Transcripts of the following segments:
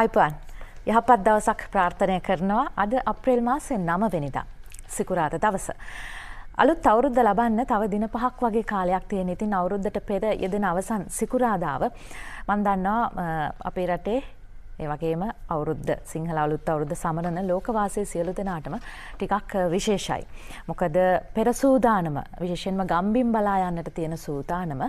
අයිපන් යහපත් දවසක් ප්‍රාර්ථනය කරනවා අද අප්‍රේල් මාසෙන් නමවෙනිදා. සිකුරාද දවස. අලුත් අවුරුද්ධ ලබන්න තව දින පහක් වගේ කාලයක් තියෙන ඉතින් අවුරුද්ධට පෙර යෙදෙන අවසන් සිකුරාදාව මන්දන්නවා අපේ රටේ ඒ වගේම අවුරුද්ද සිංහල අවුරුත් අවුරුද්ද සමරන ලෝකවාසය සියලු දෙනාටම ටිකක් විශේෂයි. මොකද පෙරසූදානම විශේෂෙන්ම ගම්බිම් බලා යන්නට තියෙන සූදානම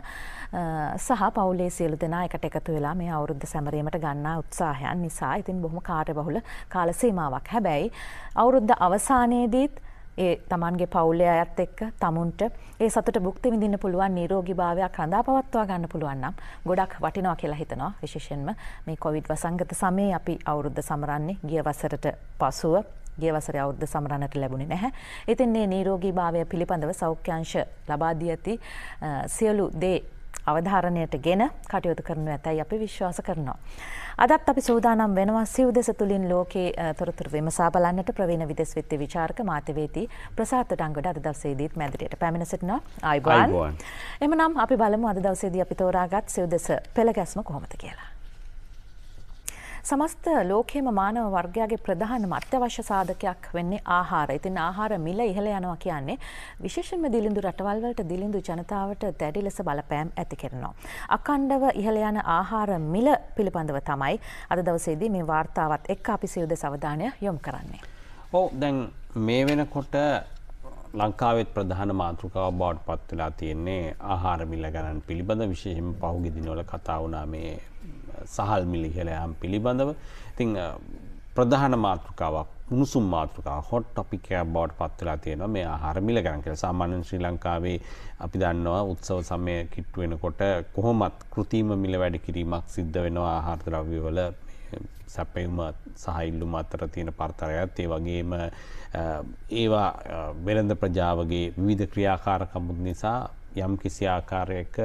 සහ පවුලේ සියලු දෙනා එකට එකතු වෙලා මේ අවුරුද්ද සැමරීමට ගන්නා උත්සාහයන් නිසා ඉතින් බොහොම කාර්යබහුල කාල සීමාවක්. හැබැයි අවුරුද්ද අවසානයේදීත් ඒ තමන්ගේ පවුලේ අයත් එක්ක තමුන්ට ඒ සතුට භුක්ති විඳින්න පුළුවන් නිරෝගී භාවයක් හඳා පවත්වා ගන්න පුළුවන් නම් ගොඩක් වටිනවා කියලා හිතනවා විශේෂයෙන්ම මේ කොවිඩ් වසංගත සමයේ අපි අවුරුද්ද සමරන්නේ ගිය වසරට පසුව ගිය වසරේ අවුරුද්ද සමරන්නට ලැබුණේ නැහැ. ඉතින් මේ නිරෝගී භාවය පිළිබඳව සෞඛ්‍යංශ ලබා දී ඇති සියලු දේ අවධාරණයට ගෙන කටයුතු කරනු ඇතැයි අපි විශ්වාස කරනවා. අදත් අපි සූදානම් වෙනවා සිව් දෙස තුළින් ලෝකයේ තොරතුර විමසා බලන්නට ප්‍රවීණ විදෙස් විත්ති විචාරක මාතවේදී ප්‍රසාත ඩංගඩ අද දවසේදීත් මැදිරියට පැමිණ සිටිනවා අයිබෝන් එමනම් අපි බලමු අද දවසේදී අපි තෝරාගත් සිව් දෙස පෙළ ගැස්ම කොහොමද කියලා. සමස්ත ලෝකයේම මානව වර්ගයාගේ ප්‍රධානම අත්‍යවශ්‍ය සාධකයක් වෙන්නේ ආහාරය. ඉතින් ආහාර මිල ඉහළ යනවා කියන්නේ විශේෂයෙන්ම දිලිඳු රටවල් වලට දිලිඳු ජනතාවට දැඩි ලෙස බලපෑම් ඇති කරනවා. අඛණ්ඩව ඉහළ යන ආහාර මිල පිළිබඳව තමයි අද දවසේදී මේ වාර්තාවත් එක්ක අපි සියුදෙස අවධානය යොමු කරන්නේ. ඔව් දැන් මේ වෙනකොට ලංකාවෙත් ප්‍රධාන මාතෘකාව බවට පත් වෙලා තියෙන්නේ ආහාර මිල ගණන් පිළිබඳ විශේෂයෙන්ම පහුගිය දිනවල කතා වුණා මේ සහල් මිලිහෙලයම් පිළිබඳව ඉතිං ප්‍රධාන මාතෘකාවක් උණුසුම් මාතෘකා හොට් ටොපික බවට පත්වෙලා තියෙනවා මේ ආහාරමිල ගැන කියලා සාමාන්‍යයෙන් ශ්‍රී ලංකාවේ අපි දන්නවා උත්සව සමය කිට්ටු වෙනකොට කොහොමත් කෘතිම මිල වැඩි කිරීමක් සිද්ධ වෙනවා ආහාර ද්‍රව්‍යවල සැපයුම සහයිල්ලුම අතර තියෙන පර්තරයත් ඒ වගේම ඒවා වෙළඳ ප්‍රජාවගේ විවිධ ක්‍රියාකාරකමුත් නිසා යම් කිසි ආකාරයක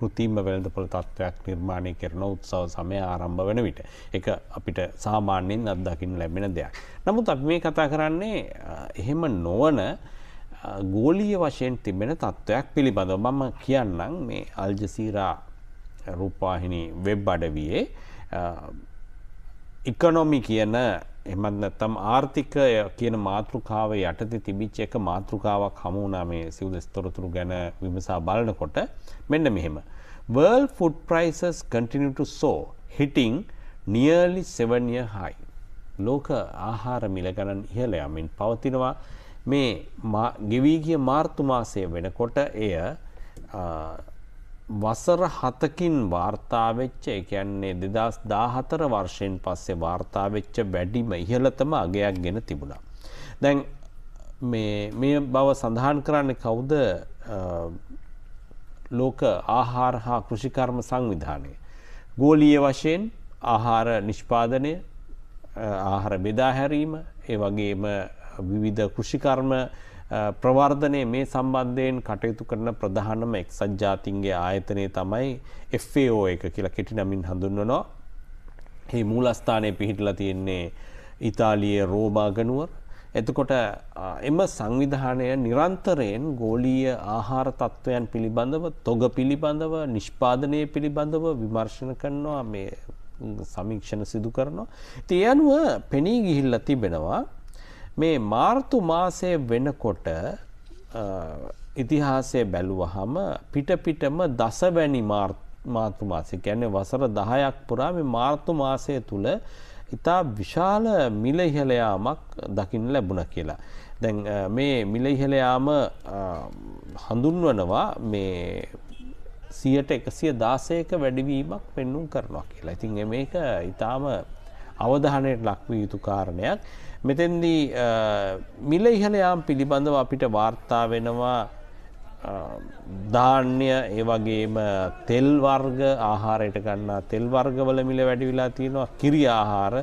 කෘතිම්ම වෙළඳ පොළ තත්ත්වයක් නිර්මාණය කරන උත්සව සමය ආරම්භ වෙන විට එක අපිට සාමාන්‍යයෙන් අත්දකින්න ලැබෙන දෙයක්. නමුත් අපි මේ කතා කරන්නේ එහෙම නොවන ගෝලීය වශයෙන් තිබෙන තත්ත්වයක් පිළිබඳව මම කියන්නම් මේ අල්ජසීරා රූපවාහිනී වෙබ් අඩවියේ ඉකනොමි කියන එමත් නැත්තම් ආර්ථිකය කියන මාතෘකාව යටති තිබිච්ච එක මාතෘකාවක් හමුණා මේ සිවදෙස් තොරතුරු ගැන විමසා බලනකොට මෙන්න මෙහෙම. World food prices continue to soar, hitting nearly 7 year high. ලෝක ආහාර මිල ගණන් ඉහළ යමින් පවතිනවා. මේ ගෙවී ගිය මාර්තු මාසය වෙනකොට එය වසර හතකින් වාර්තාවෙච්ච එකන්නේ දෙදස් දාහතර වර්ෂයෙන් පස්සේ වාර්තාවෙච්ච වැඩිම ඉහලතම අගයක් ගෙන තිබුණා. දැන් මේ බව සඳහන් කරන්න කවුද ලෝක ආහාර හා කෘෂිකර්ම සංවිධානය. ගෝලිය වශයෙන් ආහාර නිෂ්පාදනය ආහාර බෙදාහැරීම ඒ වගේම විවිධ කෘෂිකර්ම ප්‍රවර්ධනය මේ සම්බන්ධයෙන් කටයුතු කරන ප්‍රධානම එක්සත් ජාතින්ගේ ආයතනය තමයි FAO එක කියලා කෙටි නමින් හඳුන්වනවා. මේ මූලස්ථානයේ පිහිටලා තියෙන්නේ ඉතාලියේ රෝමාගනුවර. එතකොට එම සංවිධානය නිරන්තරයෙන් ගෝලීය ආහාර තත්ත්වයන් පිළිබඳව තොග පිළිබඳව නිෂ්පාදනය පිළිබඳව විමර්ශන කරනවා මේ සමීක්ෂණ සිදු කරනවා. ඉතින් අනුව පෙනී ගිහිල්ලා තිබෙනවා මේ මාර්තු මාසය වෙනකොට ඉතිහාසය බැලුවහම පිටපිටම දසවැනි මාර්තු මාසය ගැන වසර දහයක් පුරා මේ මාර්තු මාසය තුළ ඉතා විශාල මිල ඉහලයාමක් දකින්න ලැබුණ කියලා. දැන් මේ මිල ඉහලයාම හඳුන්වනවා මේ සියට එකසිය දාසයක වැඩිවීමක් පෙන්නුම් කරනවා කියලා. ඉතින් මේක ඉතාම අවධානයට ලක්විය යුතු කාරණයක්. මෙතෙන්දී මිල ඉහල යාම් පිළිබඳව අපිට වාර්තා වෙනවා ධාන්‍ය ඒවගේම තෙල්වර්ග ආහාරයට ගන්නා තෙල්වර්ගවල මිල වැඩිවිලා තියෙනවා කිරි ආහාර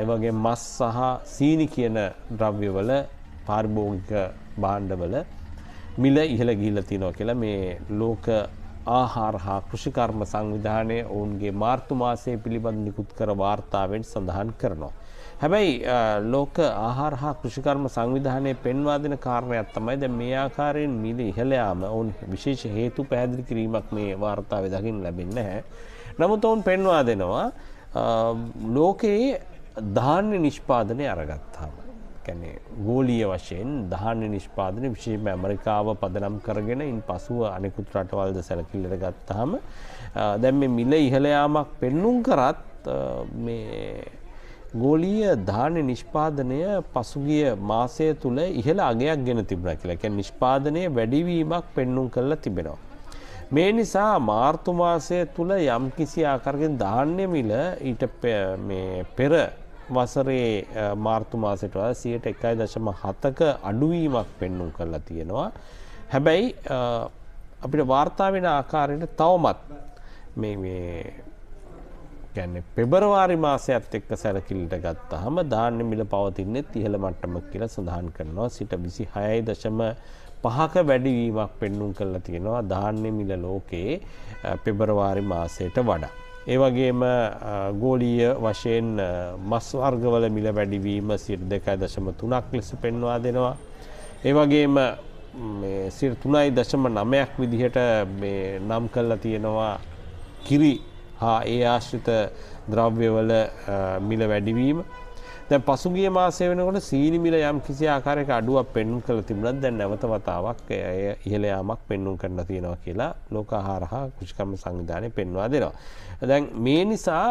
ඒවගේ මස් සහ සීනි කියන ද්‍රව්‍යවල පාර්භෝගික බාණ්ඩවල මිල ඉහළ ගිල්ල තිනෝ කියලා මේ ලෝක ආහාර හා කෘෂිකර්ම සංවිධානය ඔවුන්ගේ මාර්තුමාසය පිළිබඳ නිකුත් කර වාර්තාවෙන් සඳහන් කරනවා. හැබැයි ලෝක ආහාර හා කෘෂිකර්ම සංවිධානය පෙන්වා දෙන කාරණයක් තමයි ද මේ ආකාරයෙන් මිල ඉහලයාම ඔවුන් විශේෂ හේතු පැහැදිලි කිරීමක් මේ වාර්තාව දකිින් ලැබෙන්න හැ. නමුත් ඔවුන් පෙන්වා දෙනවා ලෝකයේ ධාන්‍ය නිෂ්පාදනය අරගත්තාම. කැනෙ ගෝලිය වශයෙන් දහන්න නිෂ්පාදන විශේම ඇමරිකාව පදනම් කරගෙන ඉන් පසුව අනෙකුත් රටවල්ද සැලකිල්ලට ගත්තහම දැම් මෙ මිල ඉහලයාමක් පෙන්නුම් කරත් ගෝලීය ධාන්‍ය නිෂ්පාදනය පසුගිය මාසය තුළ ඉහළ අගයක් ගෙන තිබුණ කියලා කැ නිෂ්පාදනය වැඩිවීමක් පෙන්නුම් කරලා තිබෙනවා. මේ නිසා මාර්තුමාසය තුළ යම් කිසි ආකරගෙන් ධාන්‍ය මිල ඊට පෙර වසරේ මාර්තුමාසට වල සියට එකයි දශම හතක අඩුවීමක් පෙන්නුම් කරලා තියෙනවා. හැබැයි අපිට වාර්තා වෙන ආකාරයට තවමත් කියන්නේ පෙබරවාරි මාසයත් එක්ක සැලකිලිට ගත්තහම ධාන්‍ය මිල පවතින්නේ ඉහළ මට්ටමක කියලා සඳහන් කරනවා සිට 26.5ක වැඩිවීමක් පෙන්눔 කරලා තියෙනවා ධාන්‍ය මිල ලෝකයේ පෙබරවාරි මාසයට වඩා. ඒ වගේම ගෝලීය වශයෙන් මස් වර්ගවල මිල වැඩිවීම 2.3ක් ලෙස පෙන්වා දෙනවා. ඒ වගේම සිර 3.9ක් විදිහට නම් කරලා තියෙනවා කිරි හා ඒ ආශ්‍රිත ද්‍රව්‍යවල මිල වැඩිවීම දැ පසුගේ මාසය වෙනකොට සීනිමිල යම් කිසි ආකාරයක අඩුවක් පෙන්ු කළ තිබුණත් දැන් නැවත වතාවක් එය ඉහලයාමක් පෙන්නුම් කරන්න තියෙනවා කියලා ලෝක හාරහා කෘෂිකම සංවිධානය පෙන්වා දෙනවා. දැන් මේ නිසා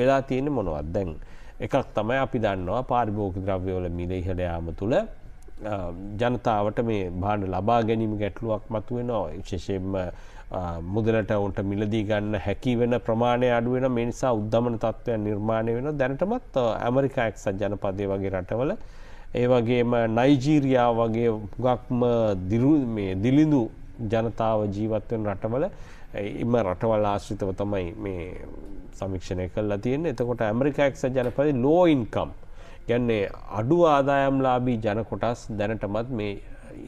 වෙලා තියෙන මොනවත් දැන් එකක් තමයි අපි දන්නවා පාරිභෝග ද්‍රව්‍යවල මිල ඉහලයාම තුළ ජනතාවට මේ බාණ්ඩ ලබා ගැනීම ගැටලුවක් මතුවෙනවා විශේෂයෙන්ම මුදලට ඔවුන්ට මිලදී ගන්න හැකි වෙන ප්‍රමාණය අඩුවෙන මේ නිසා උද්ධමන තත්ත්වයන් නිර්මාණය වෙන දැනටමත් ඇමරිකා එක්සත් ජනපදය වගේ රටවල ඒ වගේම නයිජීරියා වගේ හුඟක්ම දිරු මේ දිලිඳු ජනතාව ජීවත් වෙන රටවල එම රටවල් ආශ්‍රිතව තමයි මේ සමීක්ෂණය කළලා තියෙන්නේ එතකොට ඇමරිකා එක්සත් ජනපදයේ ලෝ ඉන්කම් ගැන්නේ අඩු ආදායම්ලාබී ජනකොටස් දැනටමත් මේ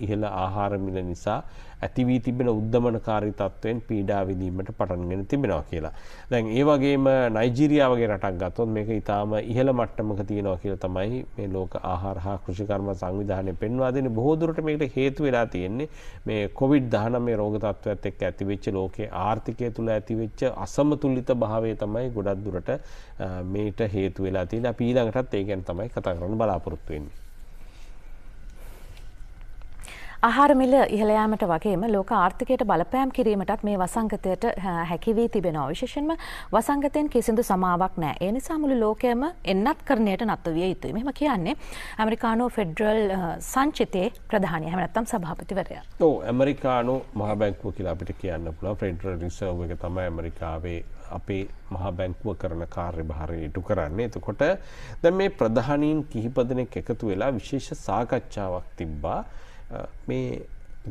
ඉහළ ආහාරමිල නිසා ඇතිවී තිබෙන උද්දමනකාරී තත්ත්වයෙන් පීඩා විඳීමට පටන්ගෙන තිබෙනවා කියලා. දැන් ඒ වගේම නයිජීරියා වගේ රටක් ගත්තොත් මේක ඊටාම ඉහළ මට්ටමක තියෙනවා කියලා තමයි මේ ලෝක ආහාර හා කෘෂිකර්ම සංවිධානය පෙන්වා දෙන්නේ. බොහෝ දුරට මේකට හේතු වෙලා තියෙන්නේ මේ COVID-19 රෝග තත්ත්වයත් එක්ක ඇතිවෙච්ච ලෝකයේ ආර්ථිකය තුල ඇතිවෙච්ච අසමතුලිත භාවය තමයි ගොඩක් දුරට මේට හේතු වෙලා තියෙන්නේ. අපි ඊළඟටත් ඒ ගැන තමයි කතා කරන්න බලාපොරොත්තු වෙන්නේ. ආහාරමිල ඉහළයාමට වගේම ලෝක ආර්ථිකයට බලපෑම් කිරීමටත් මේ වසංගතයට හැකිවී තිබෙනවා විශේෂෙන්ම වසංගතයෙන් කිසිදු සමාවක් නෑ ඒ නිසා මුළු ලෝකයම එන්නත් කරණයට නත්ව විය යුතුයි මෙම කියන්නේ ඇමරිකානෝ ෆෙඩරල් සංචිතයේ ප්‍රධානය හැමනත්තම් සභාපතිවරය ඕ ඇමරිකානු මහබැංකුව කියලා අපිට කියන්න පුළ ෆෙඩරල් රිසර්ව එක තම ඇමරිකාවේ අපේ මහබැංකුව කරන කාර්ය භාරය ඉටු කරන්නේ එතකොට දැ මේ ප්‍රධානීන් කිහිපදනෙක් එකතු වෙලා විශේෂ සාකච්ඡාවක් තිබ්බා මේ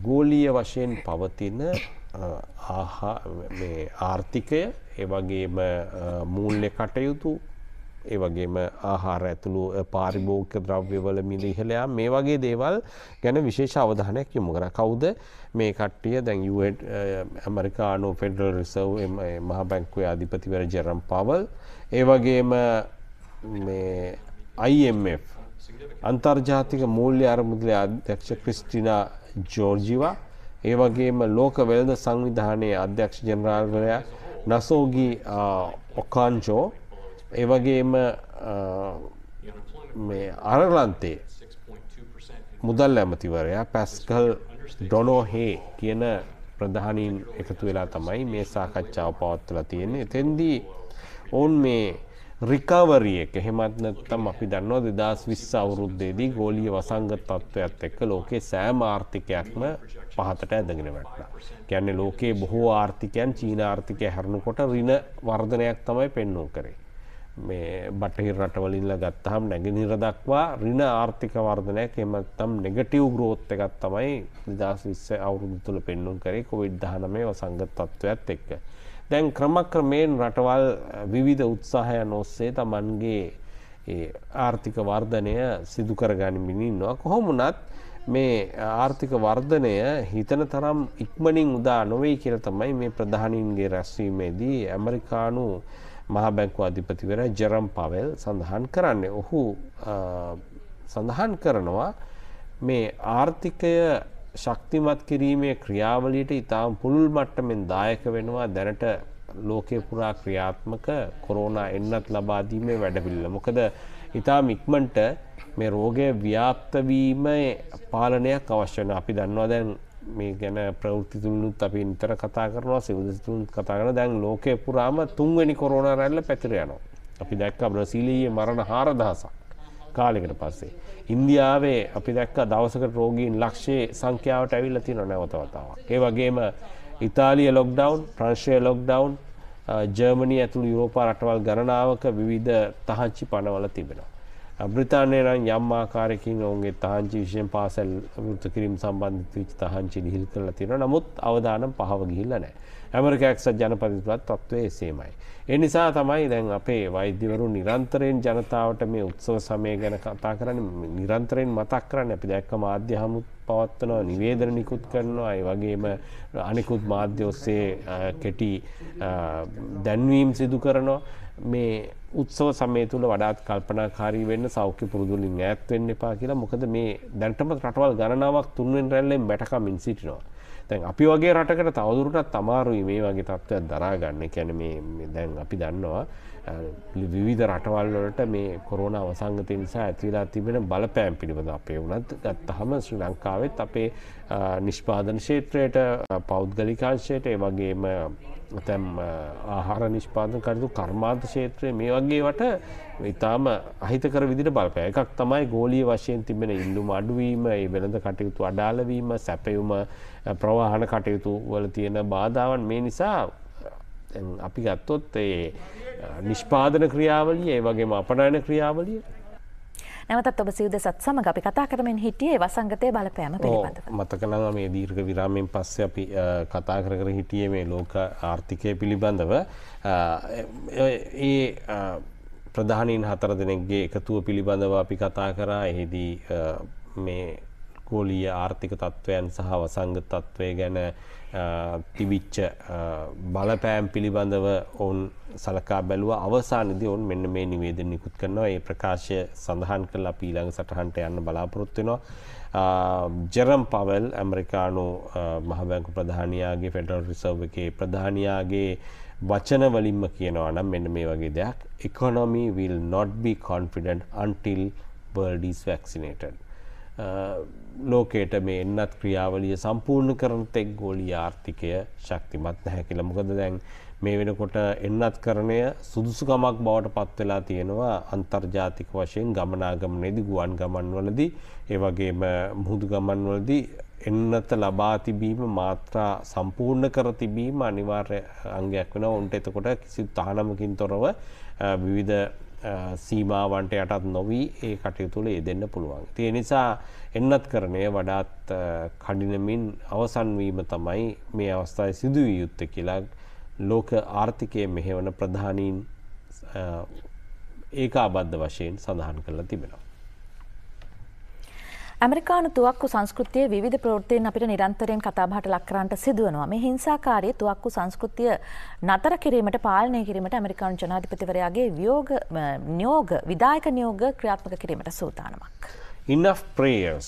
ගෝලීය වශයෙන් පවතින ආර්ථිකය ඒවගේම මූල්්‍ය කටයුතු ඒවගේම ආහාර ඇතුළු පාරිභෝගක ද්‍රව්‍යවල මිලිහලයා මේ වගේ දේවල් ගැන විශේෂ අවධානයක් යොමුකර කවුද මේ කට්ටිය දැන් ඇමරිකානු ෆෙඩල් රිසව් මහ බැංකුවේ අධිපතිවර ජෙරම් පවල් ඒවගේම IMF අන්තර්ජාතික මූල්‍ය අරමුදලේ අධ්‍යක්ෂ ක්‍රිස්ටිනා ජෝර්ජිවා ඒ වගේම ලෝක වෙළඳ සංවිධානයේ අධ්‍යක්ෂ ජනරාල්වරයා නසෝගි ඔකාන්ජෝ ඒ වගේම මේ අරලන්තේ මුදල් ඇමතිවරයා පැස්කල් ඩොනෝහේ කියන ප්‍රධානීන් එකතු වෙලා තමයි මේ සාකච්ඡාව පවත්වලා තියෙන්නේ එතෙන්දී ඔවුන් මේ රිකවරිය එක හෙමත් නැත්නම් අපි දන්නවා 2020 අවුරුද්දේදී ගෝලීය වසංගත තත්ත්වයක් එක්ක ලෝකේ සෑම ආර්ථිකයක්ම පහතට ඇදගෙන වැටුණා. කියන්නේ ලෝකේ බොහෝ ආර්ථිකයන් චීන ආර්ථිකය හැරෙනකොට ඍණ වර්ධනයක් තමයි පෙන්වෝ කරේ. මේ බටහිර රටවලින්ලා ගත්තාම නැගෙනහිර දක්වා ඍණ ආර්ථික වර්ධනයක් එහෙම නැත්නම් නෙගටිව් growth එකක් තමයි 2020 අවුරුද්ද තුල පෙන්වුම් කරේ COVID-19 වසංගත තත්ත්වයක් එක්ක. දැන් ක්‍රමක්‍රමයෙන් රටවල් විවිධ උත්සාහයන් ඔස්සේ තමන්ගේ ආර්ථික වර්ධනය සිදුකර ගනිමිනින්වා කොහොමුණත් මේ ආර්ථික වර්ධනය හිතන තරම් ඉක්මනින් උදා නොවෙයි කියල තමයි මේ ප්‍රධානින්ගේ රැස්වීමේදී ඇමරිකානු මහබැංකු අධිපතිවර ජරම් පවල් සඳහන් කරන්නේ ඔහු සඳහන් කරනවා මේ ආර්ථිකය ශක්තිමත් කිරීමේ ක්‍රියාවලියට ඉතාම පුළුල් මට්ටමෙන් දායක වෙනවා දැනට ලෝකේ පුරා ක්‍රියාත්මක කොරෝනා එන්නත් ලබාදීමේ වැඩපිල්ල. මොකද ඉතාම ඉක්මන්ට මේ රෝගය ව්‍යාප්තවීම පාලනයක් අවශ්‍යන අපි දන්නවා දැන් මේ ගැන ප්‍රවෘතිතුළුත් අපි නිතර කතා කරනවා සිවිදතුන් කතා කරන දැන් ලෝකය පුරාම තුන්වැනි කොරෝණ රැල්ල පැතිර යනවා. අපි දැක්ක බ්‍රසීලයේ මරණ හාරදහසක්. කාලෙකට පස්සේ. ඉන්දියාවේ අපි දැක්ක දවසකට රෝගීන් ලක්ෂයේ සංඛ්‍යාවට ඇවිල්ල තියෙන නැවතවතාවක්. ඒ වගේම ඉතාලිය ලොක්ඩවන් ප්‍රංශය ලොක්ඩවන් ජර්මණී ඇතුළු යුරෝපා රටවල් ගණනාවක විවිධ තහංචි පනවල තිබෙනවා. බ්‍රතාානය නම් යම් ආකාරයකින් ඔවුන්ගේ තහංචි විශයෙන් පාසැල් ෘත කිරීම් සම්බන්ධ විච් තහංචි දිහිල් කරලා තියෙන නමුත් අවධානම් පහව ගිහිල්ල නෑ. ඇමරිකෑක්සත් ජනපතිතුලත් තත්ත්වය එසේමයි. එනිසා තමයි දැන් අපේ වෛද්‍යවරු නිරන්තරයෙන් ජනතාවට මේ උත්සව සමය ගැන කතා කරන්න නිරන්තරයෙන් මතක් කරන්න අපි දැක්ක මාධ්‍ය හමුත් පවත්වනවා නිවේදන නිකුත් කරනවා ඒ වගේම අනිකුත් මාධ්‍ය ඔස්සේ කෙටි දැන්වීම් සිදු කරනවා මේ උත්සව සමය තුළ වඩාත් කල්පනාකාරී වෙන්න සෞඛ්‍ය පුරුදුලින් ඈත් වෙන්න එපා කියලා මොකද මේ දැනටම රටවල් ගණනාවක් තුන්වෙනි රැල්ලෙන් බැටකමින් සිටිනවා දැන් අපි වගේ රටකට තවදුරටත් තමාරුයි මේ වගේ තත්ත්වයක් දරාගන්න කැන මේ දැන් අපි දන්නවා විවිධ රටවල්ලට මේ කොරෝන අවසංගතය නිසා ඇතිලා තිබෙන බලපෑම් පිළිබඳ අපේ වුණත් ගත්තහම ශ්‍රී ලංකාවෙත් අපේ නිෂ්පාදන ශේත්‍රයට පෞද්ගලිකාංශයට ඒ වගේම තැම් ආහාර නිෂ්පාදන කරතු කර්මාන්ත ශේත්‍රය මේ වගේවට ඉතාම අහිතකර විදිට බලපෑ එකක් තමයි ගෝලී වශයෙන් තිබෙන ඉල්ලුම අඩුවීම ඒ වෙළඳ කටයුතු අඩාලවීම සැපයුම ප්‍රවාහන කටයුතු වල තියෙන බාධාවන් මේ නිසා අපි ගත්තොත් ඒ නිෂ්පාදන ක්‍රියාවලිය ඒ වගේම අපනයන ක්‍රියාවලිය නැවතත් ඔබ සිවදසත් සමඟ අපි කතා කරමින් හිටියේ වසංගතය බලපෑම පිළිබඳ. මතකනව මේ දීර්ඝ විරාමෙන් පස්සේ අපි කතා කර කර හිටියේ මේ ලෝක ආර්ථිකය පිළිබඳව ඒ ප්‍රධානීන් හතර දෙනෙක්ගේ එකතුව පිළිබඳව අපි කතා කරා එහිදී මේ ගෝලීය ආර්ථික තත්ත්වයන් සහ වසංග තත්ත්වය ගැන තිවිච්ච බලපෑම් පිළිබඳව ඔවුන් සලකා බැලුව අවසානදි ඔවුන් මෙන්න මේ නිවේදන නිකුත් කරනවා ඒ ප්‍රකාශය සඳහන් කරලා අපි ඊළඟ සටහන්ට යන්න බලාපොරොත්තු වෙනවා ජෙරම් පවල් ඇමරිකානු මහ බැංකු ප්‍රධානියාගේ ෆෙඩරල් රිසර්ව් එකේ ප්‍රධානියාගේ වචන වලින්ම කියනවා නම් මෙන්න මේ වගේ දෙයක් economy will not be confident until world is vaccinated ලෝකයට මේ එන්නත් ක්‍රියාවලිය සම්පූර්ණ කරන තෙක් ගෝලීය ආර්ථිකය ශක්තිමත් නැහැ කියලා. මොකද දැන් මේ වෙනකොට එන්නත් කරණය සුදුසුකමක් බවට පත් වෙලා තියෙනවා අන්තර්ජාතික වශයෙන් ගමනාගමනයේදී ගුවන් ගමන්වලදී ඒ වගේම මුහුදු ගමන්වලදී එන්නත ලබා තිබීම මාත්‍රා සම්පූර්ණ කර තිබීම අනිවාර්ය අංගයක් වෙනවා. උන්ට එතකොට කිසි තහනමකින් තොරව විවිධ සීමාවන්ට යටත් නොවී ඒ කටයුතුල ඒ දෙන්න පුළුවන්. තිය නිසා එන්නත් කරනය වඩාත් කඩිනමින් අවසන්වීම තමයි මේ අවස්ථායි සිදුවී යුත්ත කියලා ලෝක ආර්ථිකය මෙහෙවන ප්‍රධානීන් ඒක අබද්ධ වශයෙන් සඳහන් කරලා තිබෙනවා. ඇමරිකානු තුවක්කු සංස්කෘතිය විධ ප්‍රෘතියෙන් අපිට නිරන්තරයෙන් කතාබහට ලක්කරන්ට සිදුවනවා මේ හිංසාකාරය තුවක්කු සංස්කෘතිය නතර කිරීමට පාලනය කිරීමට ඇමරිකානු ජනාධිපතිවරයාගේ වියෝග නියෝග විදායක නියෝග ක්‍රියාත්මක කිරීමට සූතානමක්. Enough prayers.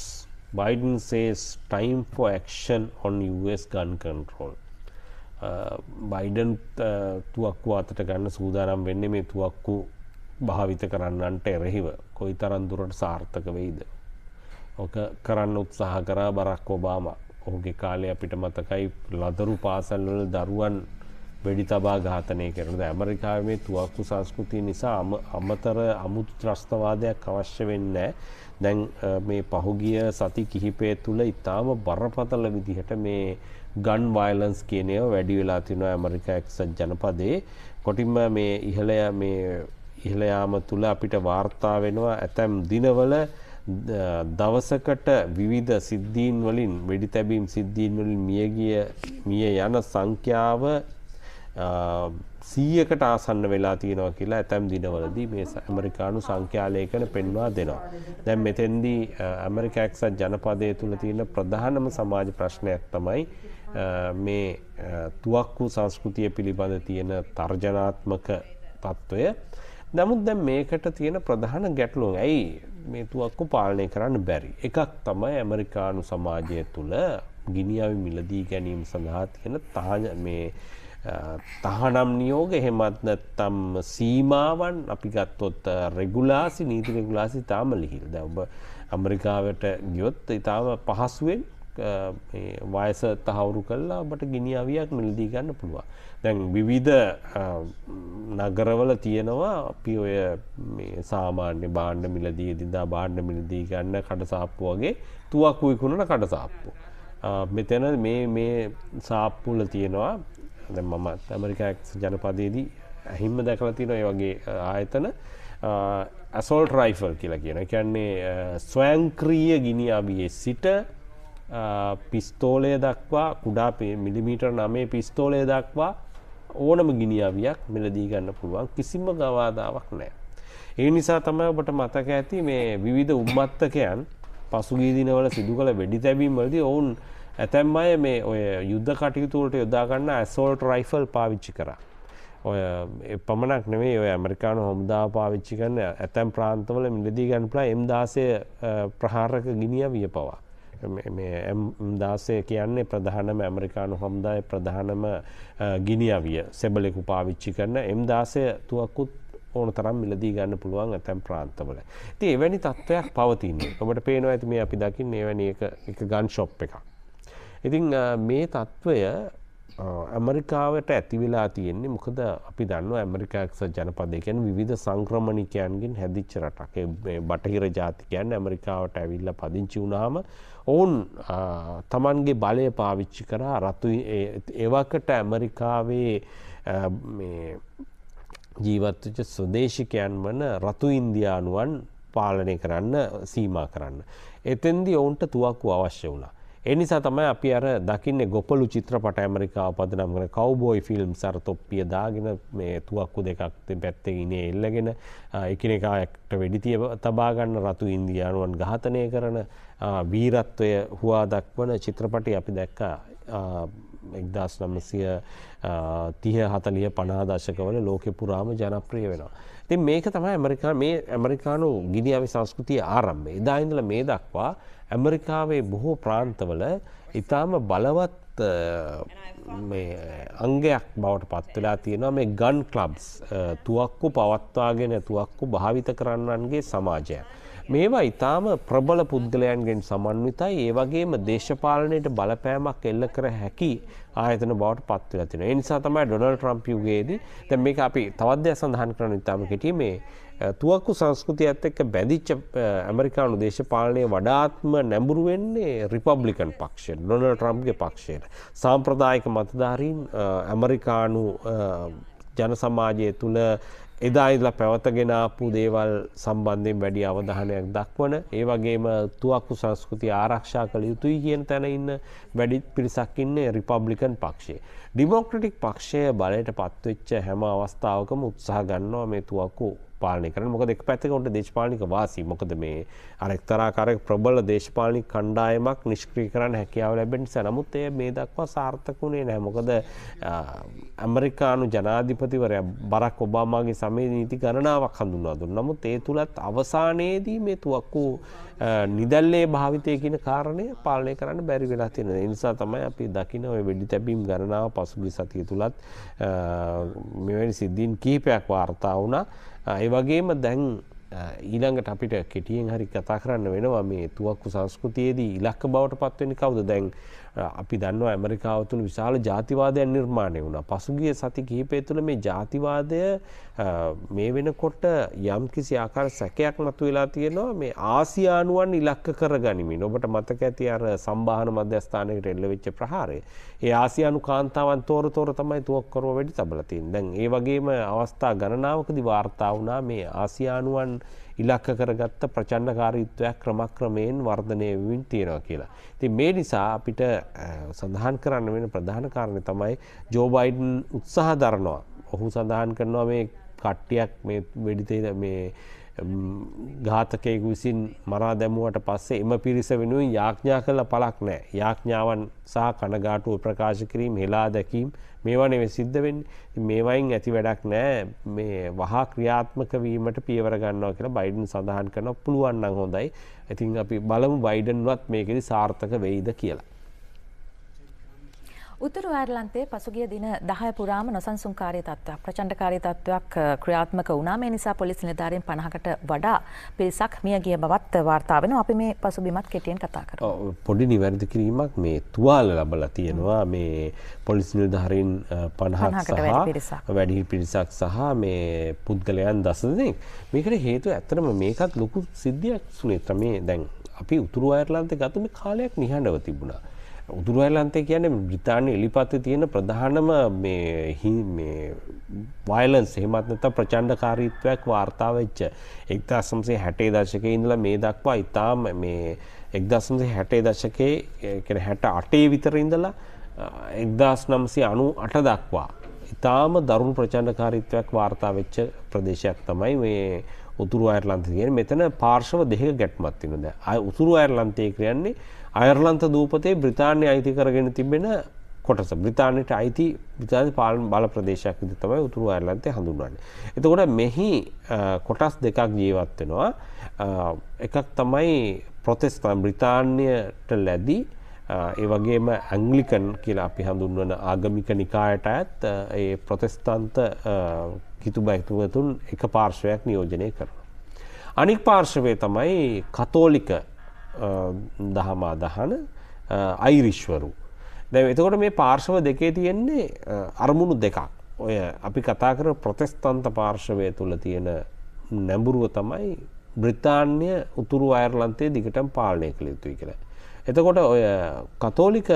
Biden says time for action on US gun control. Biden uh, uh, තුවක්කු අතට ගන්න සූදානම් වෙන්න මේ තුවක්කු භාවිත කරන්නන්ට එරෙහිව කොයි තරන්දුරට සාර්ථක වෙයිද ඕක කරන්න උත්සාහ කරා බරක් ඔබාම ඔහුගේ කාලය අපිට මතකයි ලදරු පාසල්වල දරුවන් වෙඩි තබා ඝාතනය කරනද ඇමරිකාවේ තුවක්කු සංස්කෘතිය නිසා අමතර අමුතු ත්‍රස්තවාදයක් අවශ්‍ය වෙන්නේ දැන් මේ පහුගිය සති කිහිපය තුළ ඉතාම බරපතල විදිහට මේ ගන් වයිලන්ස් කියනය වැඩි වෙලා තිනවා ඇමරිකා එක්සත් ජනපදේ කොටින්ම මේ ඉහලය මේ ඉහලයාම තුළ අපිට වාර්තා වෙනවා ඇතැම් දිනවල දවසකට විවිධ සිද්ධීන් වලින් වෙඩි තැබීම් සිද්ධීන් වලින් මියගිය මිය යන සංඛ්‍යාව සීයකට ආසන්න වෙලා තියෙනවා කියලා ඇතැම් දිනවලදී මේ ඇමරිකානු සංඛ්‍යාලේඛන පෙන්වා දෙනවා. දැන් මෙතෙන්දී ඇමරිකා එක්සත් ජනපදයේ තුල තියෙන ප්‍රධානම සමාජ ප්‍රශ්නයක් තමයි මේ තුවක්කු සංස්කෘතිය පිළිබඳ තියෙන තර්ජනාත්මක తত্ত্বය. නමුත් දැන් මේකට තියෙන ප්‍රධාන ගැටලුව ඇයි මේ තුවක්කු පාලනය කරන්න බැරි. එකක් තමයි ඇමරිකානු සමාජය තුළ ගිනිියාව මිලදී ගැනීම සඳහා තියෙන තාජ මේ තහනම් නියෝග එහෙමත් නැත්තම් සීමාවන් අපි ගත්තොත් රෙගුලාසි නීති රෙගුලාසි තාම ලිහිල් දැ ඔබ ඇමරිකාවට ගියොත් ඉතාම පහසුවෙන් වයස තහවුරු කල්ලා ඔබට ගිනි අවියක් මිලදී ගන්න පුළුවන් දැන් විවිධ නගරවල තියෙනවා අපි ඔය සාමාන්‍ය බාණ්ඩ මිලදී දිදා බාණ්ඩ මිලදී ගන්න කටසාප්පු වගේ තුවක් විකුණන කටසාප්පු මෙතැන මේ මේ සාප්පුල තියෙනවා මම ඇමරිකාක් ජනපදයේදී ඇහිම්ම දැකල තිනොය වගේ ආයතන ඇසෝල්ට රයිෆල් කියලා කියන කියන්නේ ස්වයංක්‍රීය ගිනි අබියේ සිට පිස්තෝලය දක්වා කුඩා මිලිමීටර් නමේ පිස්තෝලය දක්වා ඕනම ගිනිියාවියක් මෙලදී ගන්න පුළුවන් කිසිම ගවාදාවක් නෑ. ඒ නිසා තමයි ඔබට මතක ඇති මේ විවිධ උම්මත්තකයන් පසුගී දිනවල සිදු කළ වෙඩි තැබීමවලදී ඔවුන් ඇතැම් අය මේ ඔය යුද්ධ කටයුතුවලට යොදාගන්න ඇසෝල්ට රයිෆල් පාවිච්චි කර. ඔය පමණක් නෙවේ ඔය ඇමරිකානු හොමුදා පාවිච්චි කරන්න ඇතැම් ප්‍රාන්තවල මිලදී ගන්පලා එම්දාසය ප්‍රහාරක ගිනිය විය පවා. දාසේ කියන්නේ ප්‍රධානම ඇමරිකානු හොම්දාය ප්‍රධානම ගිනිියවිය සෙබලෙකු පාවිච්චි කරන එම් දාසය තුවක්කුත් ඕන තරම් මිලදී ගන්න පුළුවන් ඇතැම් ප්‍රාන්තවල. ති එවැනි තත්ත්වයක් පවතින්නේ ඔබට පේනවා ඇති මේ අපි දකින්න එවැනි එක ගන් ශොප් එකක්. ඉතින් මේ තත්ත්වය ඇමරිකාවට ඇතිවෙලා තියෙන්නේ මොකද අපි දන්න ඇමරිකාක්ස ජනපදයකැන් විධ සංක්‍රමණිකයන්ගෙන් හැදිච්ච රටක් බටහිර ජාතිකයන් ඇමරිකාවට ඇවිල්ල පදිංචි වුණාම ඔවුන් තමන්ගේ බලය පාවිච්චි කරා රතු එවකට ඇමරිකාවේ ජීවත්වච ස්වදේශිකයන් වන රතු ඉන්දයානුවන් පාලනය කරන්න සීමා කරන්න. එතෙන්දි ඔවුන්ට තුවක්කු අවශ්‍ය වුණා. ඒ නිසා තමයි අපි අර දකින්නේ ගොපලු චිත්‍රපට ඇමරිකාව පදනම් කරන කව්බෝයි ෆිල්ම්ස් අර තොප්පිය දාගෙන මේ තුවක්කු දෙකක් පැත්තේ ඉනේ එල්ලගෙන එකිනෙකා එකට වෙඩි තියව තබා ගන්න රතු ඉන්දියානුවන් ඝාතනය කරන වීරත්වය හුවා දක්වන චිත්‍රපටි අපි දැක්කා එක්දස් නමසිය තිය හතලිය පනාදශකවල ලෝකෙ පුරාම ජනප්‍රිය වෙනවා. ඉතින් මේක තමයි ඇමරිකා මේ ඇමරිකානු ගිනියාවේ සංස්කෘතිය ආරම්භය. එදා ඉඳලා මේ දක්වා ඇමරිකාවේ බොහෝ ප්‍රාන්තවල ඊටාම බලවත් Eh, අංගයක් බවට පත්වෙලා තියෙනවා මේ ගන් කලබ්ස් eh, තුවක්කු පවත්වාගෙන තුවක්කු භාවිත කරන්නන්ගේ සමාජය. මේවා ඉතාම ප්‍රබල පුද්ගලයන්ගෙන් සමන්විතයි ඒ වගේම දේශපාලනයට බලපෑමක් එල්ල කර හැකි ආයතන බවට පත්වලා තින. එනිසා තමයි ඩොනල් ට්‍රම්පියුගේදී දැ මේ අපි තවද්‍ය සඳහන් කරන ඉතාම කෙටීමේ තුවක්කු සංස්කෘතියත් එක්ක බැදිච්ච eh, ඇමරිකානු දේශපාලනය වඩාත්ම නැඹුරුවෙන්නේ රිපබ්ලිකන් පක්ෂය ඩොනල් ට්‍රම්ගේ පක්ෂයට. සාම්ප්‍රදායක මතධාරීන් ඇමරිකානු ජන සමාජය තුළ එදා ඉදලා පැවතගෙන ආපු දේවල් සම්බන්ධයෙන් වැඩි අවධානයක් දක්වන ඒ වගේම තුවක්කු සංස්කෘතිය ආරක්ෂා කළ යුතුයි කියන තැන ඉන්න වැඩි පිරිසක් ඉන්නේ රිපබ්ලිකන් පක්ෂයේ. ඩිමෝක්‍රටික් පක්ෂය බලයට පත්වෙච්ච හැම අවස්ථාවකම උත්සාහ ගන්නවා මේ තුවක්කු දේශපාලනය කරන මොකද එක් පැත්තකට දේශපාලික වාසි මොකද මේ අර එක්තරාකාරයක් ප්‍රබල දේශපාලනික කණ්ඩායමක් නිෂ්ක්‍රීය කරන්න හැකියාව ලැබෙන නිසා නමුත් එය මේ දක්වා සාර්ථක වුණේ නැහැ මොකද ඇමරිකානු ජනාධිපතිවරයා බරක් ඔබාමාගේ සමයේ නීති ගණනාවක් හඳුන්වා දුන්නා නමුත් ඒ තුලත් අවසානයේදී මේ තුවක්කු නිදැල්ලේ භාවිතය කියන කාරණය පාලනය කරන්න බැරි වෙලා තියෙනවා ඒ නිසා තමයි අපි දකින ওই වෙඩි තැබීම් ගණනාව පසුගිය සතිය තුලත් මෙවැනි සිද්ධීන් කිහිපයක් වාර්තා වුණා ඒ වගේම දැන් ඊළඟට අපිට කෙටියෙන් හරි කතා කරන්න වෙනවා මේ තුවක්කු සංස්කෘතියේදී ඉලක්ක බවට පත්වෙන කවුද දැන් අපි දන්නවා ඇමරිකාව තුළ විශාල ජාතිවාදයක් නිර්මාණය වුණා. පසුගිය සති කිහිපය තුළ මේ ජාතිවාදය මේ වෙනකොට යම්කිසි ආකාර සැකයක් මතුවලා තියෙනවා මේ ආසියානුවන් ඉලක්ක කරගනිමින්. ඔබට මතක ඇති අර සම්බාහන මධ්‍යස්ථානයකට එල්ල වෙච්ච ප්‍රහාරය. ඒ ආසියානු කාන්තාවන් තෝර තෝර තමයි තුවක්කරුව වැඩි තබලා තියෙන්නේ. දැන් ඒ වගේම අවස්ථා ගණනාවකදී වාර්තා වුණා මේ ආසියානුවන් ඉලක්ක කරගත්ත ප්‍රචණ්ඩකාරීත්වයක් ක්‍රමක්‍රමයෙන් වර්ධනය වෙමින් තියෙනවා කියලා. ඉතින් මේ නිසා අපිට සඳහන් කරන්න වෙන ප්‍රධාන කාරණය තමයි ජෝ බයිඩන් උත්සාහ දරනවා. ඔහු සඳහන් කරනවා මේ කට්ටියක් මේ වෙඩිතේ මේ ඝාතකයෙකු විසින් මරා දැමුවට පස්සේ එම පිරිස වෙනුවෙන් යාඥා කළ පළක් නෑ. යාඥාවන් සහ කනගාටුව ප්‍රකාශ කිරීම හෙලා දැකීම් මේවා නෙවෙයි සිද්ධ වෙන්නේ. මේවයින් ඇති වැඩක් නෑ. මේ වහා ක්‍රියාත්මක වීමට පියවර ගන්නවා කියලා බයිඩන් සඳහන් කරනවා. පුළුවන් නම් හොඳයි. ඉතින් අපි බලමු බයිඩන්වත් මේකෙදි සාර්ථක වෙයිද කියලා. උතුරු ඇර්ලන්තේ පසුගිය දින දහය පුරාම නොසන්සුන්කාරය තත්ත්වයක් ප්‍රචණ්ඩකාරී තත්ත්වයක් ක්‍රියාත්මක වුණා මේ නිසා පොලිස් නිලධාරීන් 50කට වඩා පිරිසක් මිය ගිය බවත් වාර්තා වෙනවා අපි මේ පසුබිමත් කෙටියෙන් කතා කරමු පොඩි නිවැරදි කිරීමක් මේ තුවාල ලැබලා තියෙනවා මේ පොලිස් නිලධාරීන් 50ක් සහ වැඩි පිරිසක් සහ මේ පුද්ගලයන් දසදෙනෙක් මේකට හේතුව ඇත්තටම මේකත් ලොකු සිද්ධියක් සුනේත්‍ර මේ දැන් අපි උතුරු අයර්ලන්තේ ගත මේ කාලයක් නිහඬව තිබුණා උතුරු අයලන්තය කියන්නේ බ්‍රිතාන්‍ය එලිපත්ත තියෙන ප්‍රධානම වයිලන්ස් හෙමත්නත ප්‍රචණ්ඩකාරීත්වයක් වාර්තාාවච්ච එක්දා සම්සේ හැටේ දශක ඉඳලා මේ දක්වා ඉතාම මේ එක්දසම්සේ හැටේ දශකේ හැට අටේ විතර ඉඳලා එක්දස් නම්සේ අනු අට දක්වා. ඉතාම දරුණු ප්‍රචණ්ඩකාරීත්වයක් වාර්තාාවච්ච ප්‍රදේශයක් තමයි මේ උතුරු අයර්ලන්තය කියන මෙතන පාර්ශව දෙක ගැට්මත් තිනද අය උතුරු අයර්ලන්තය ක්‍රයන්නේ අයර්ලන්ත දූපතේ බ්‍රතාානය අයිති කරගෙන තිබෙන කොටස බ්‍රතාානයට අයිති බ්‍රතාාන පාලන බල ප්‍රදේශයක් විදි තමයි උතුරු අයර්ලන්තය හඳුන්වන්නේ. එතකොට මෙහි කොටස් දෙකක් ජීවත් වෙනවා එකක් තමයි ප්‍රොතෙස්තම් බ්‍රතාාන්‍යයට ලැදි ඒ වගේම ඇංගලිකන් කියලා අපි හඳුන්වන ආගමික නිකායට ඇත් ඒ ප්‍රොතෙස්තන්ත කිතුබැතුවතුන් එක පාර්ශවයක් නියෝජනය කරන. අනික් පාර්ශවය තමයි කතෝලික දහම අදහන අයිරිශ්වරු. දැ එතකොට මේ පාර්ශව දෙකේ තියෙන්නේ අරමුණු දෙකක්. ඔය අපි කතා කර ප්‍රොතෙස්තන්ත පාර්ශවය තුළ තියෙන නැඹුරුව තමයි බ්‍රිතාන්‍ය උතුරු අයර්ලන්තය දිගටම පාලනය කළ යුතුයි කියලා. එතකොට ඔය කතෝලික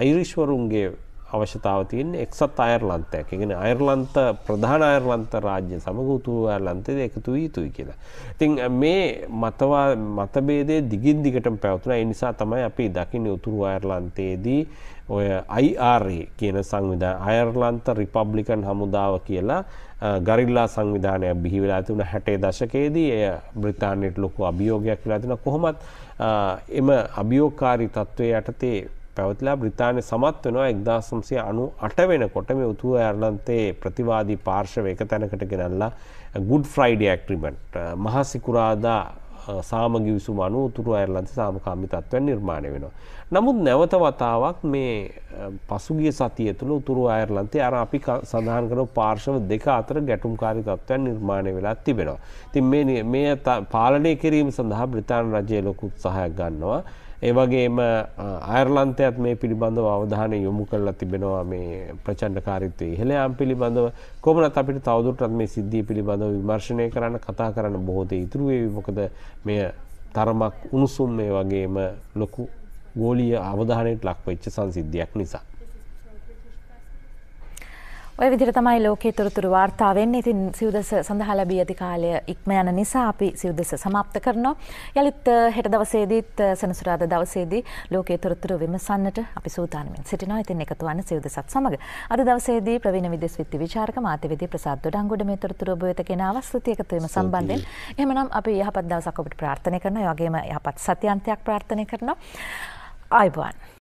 අයිරිශ්වරුන්ගේ අවශ්‍යතාව තියන්නේ එක්සත් අයර්ලන්තයක් එකගෙන අයර්ලන්ත ප්‍රධාන අයර්ලන්ත රාජ්‍ය සමගුතු අයර්ලන්තයද එකතු වී යුතුයි කියලා. ඉතින් මේ මතවා මතබේදේ දිගින් දිගටම පැවතුන නිසා තමයි අපි දකින්න උතුරු අයර්ලන්තයේදී ඔය IRA කියන සංවිධාන අයර්ලන්ත රිපබ්ලිකන් හමුදාව කියලා ගරිල්ලා සංවිධානය බිහි වෙලා තිබුණ 60 දශකයේදී එය බ්‍රිතාන්‍යයට ලොකු අභියෝගයක් වෙලා තිනවා කොහොමත් එම අභියෝගකාරී තත්ත්වයේ යටතේ පැවතිලා බ්‍රිතාන්‍ය සමත් වෙනවා එක්දාසම්සය අනු අට වෙනකොට මේ උතුව ඇරලන්තේ ප්‍රතිවාදී පාර්ශව එක තැනකට ගෙනල්ලා ගුඩ් ෆ්‍රයිඩ ඇක්ට්‍රිමට් මහසිකුරාදා සාමගි විසුම අනු උතුරු අයර්ලන්ත සාමකාමිතත්වය නිර්මාණය වෙනවා. නමුත් නැවත වතාවක් මේ පසුගිය සතිය තුළ උතුරු අයර්ලන්තේ අර අපි සඳහන් කරන පාර්ශව දෙක අතර ගැටුම්කාරී තත්ත්වයන් නිර්මාණය වෙලා තිබෙනවා. ඉතින් මේ පාලනය කිරීම සඳහා බ්‍රිතාන්‍ය රජය ලොකු උත්සාහයක් ගන්නවා. ඒවගේම අයර්ලන්තයත් මේ පිළිබඳව අවධානය යොමු කරලා තිබෙනවා මේ ප්‍රචණ්ඩකාරීත්වය ඉහළයම් පිළිබඳව කොමනත් අපිට තවදුරටත් මේ සිද්ධිය පිළිබඳව විමර්ශනය කරන්න කතා කරන්න බොහෝ දේ ඉතුරු වේවි මොකද මේ තරමක් උණුසුම් මේ වගේම ලොකු ගෝලීය අවධානයට ලක්වෙච්ච සංසිද්ධියක් නිසා ඔය විදිර තමයි ලෝකයේ තුොරතුරු වාර්තාවෙන් ඉතින් සිවදස සඳහා ලැබී ඇති කාලය ඉක්ම යන නිසා අපි සිවදස සමප්ත කරනවා යළිත් හෙට දවසේදීත් සනසුරාද දවසේදී ලෝකේ තුොරතුරු විමසන්නට අපි සූතානමින් සිටිනවා ඉතින් එකතුවන්න සිවදසත් සමඟ අද දවසේදී ප්‍රවීණ විදෙස් විත්ති විචාරක මාතවිදී ප්‍රසාද්ද ඩංගොඩ මේ තොරතුරු ඔබවෙත කෙන අවස්ථතියකතුවීම සම්බන්ධයෙන් එහෙමනම් අපි යහපත් දවසක් ඔබට ප්‍රාර්ථනය කරන යගේම යහපත් සතියන්තයක් ප්‍රාර්ථනය කරනවා අයිබවන්.